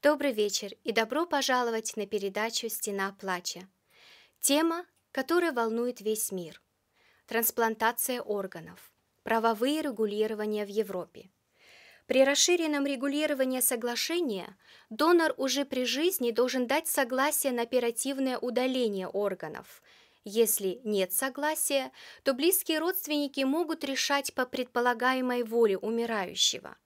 Добрый вечер и добро пожаловать на передачу «Стена плача». Тема, которая волнует весь мир. Трансплантация органов. Правовые регулирования в Европе. При расширенном регулировании соглашения донор уже при жизни должен дать согласие на оперативное удаление органов. Если нет согласия, то близкие родственники могут решать по предполагаемой воле умирающего.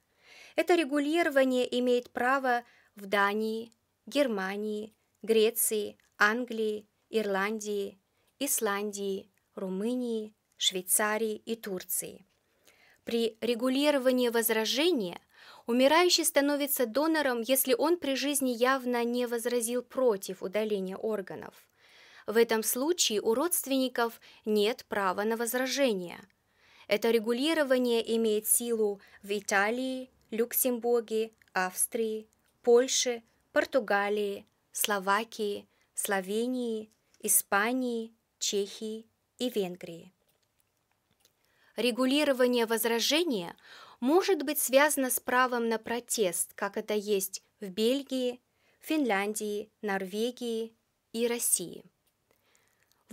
Это регулирование имеет право в Дании, Германии, Греции, Англии, Ирландии, Исландии, Румынии, Швейцарии и Турции. При регулировании возражения умирающий становится донором, если он при жизни явно не возразил против удаления органов. В этом случае у родственников нет права на возражение. Это регулирование имеет силу в Италии, Люксембурге, Австрии, Польши, Португалии, Словакии, Словении, Испании, Чехии и Венгрии. Регулирование возражения может быть связано с правом на протест, как это есть в Бельгии, Финляндии, Норвегии и России.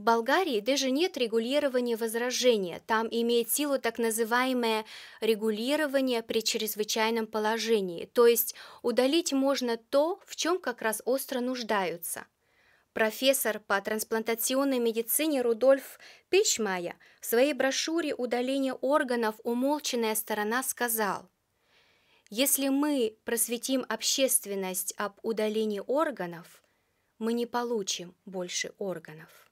В Болгарии даже нет регулирования возражения, там имеет силу так называемое регулирование при чрезвычайном положении, то есть удалить можно то, в чем как раз остро нуждаются. Профессор по трансплантационной медицине Рудольф Пичмая в своей брошюре «Удаление органов. Умолченная сторона» сказал, «Если мы просветим общественность об удалении органов, мы не получим больше органов».